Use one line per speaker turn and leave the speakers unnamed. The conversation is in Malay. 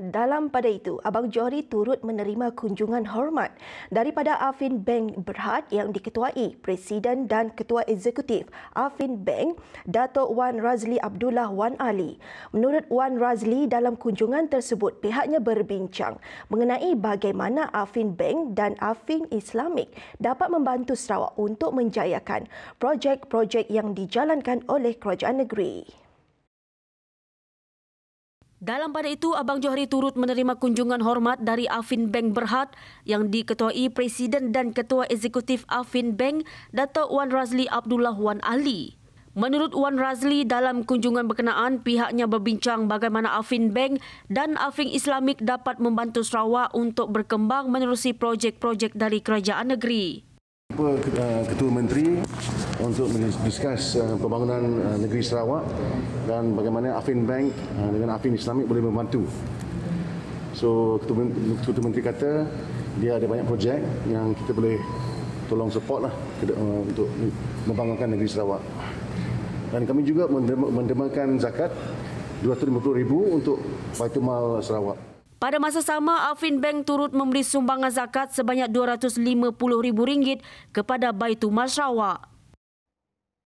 Dalam pada itu, Abang Johri turut menerima kunjungan hormat daripada Afin Bank Berhad yang diketuai Presiden dan Ketua Eksekutif Afin Bank, Datuk Wan Razli Abdullah Wan Ali. Menurut Wan Razli, dalam kunjungan tersebut pihaknya berbincang mengenai bagaimana Afin Bank dan Afin Islamik dapat membantu Sarawak untuk menjayakan projek-projek yang dijalankan oleh kerajaan negeri.
Dalam pada itu, Abang Johari turut menerima kunjungan hormat dari Afin Bank Berhad yang diketuai Presiden dan Ketua Eksekutif Afin Bank, Datuk Wan Razli Abdullah Wan Ali. Menurut Wan Razli, dalam kunjungan berkenaan, pihaknya berbincang bagaimana Afin Bank dan Afin Islamik dapat membantu Sarawak untuk berkembang menerusi projek-projek dari kerajaan negeri.
Eh, Ketua Menteri untuk mendiskus uh, pembangunan uh, negeri Sarawak dan bagaimana Afin Bank uh, dengan Afin Islamik boleh membantu. So ketua, menteri kata dia ada banyak projek yang kita boleh tolong support lah uh, untuk membangunkan negeri Sarawak. Dan kami juga mendemakan zakat RM250,000 untuk Baitumal Sarawak.
Pada masa sama, Afin Bank turut memberi sumbangan zakat sebanyak RM250,000 kepada Baitumal Sarawak.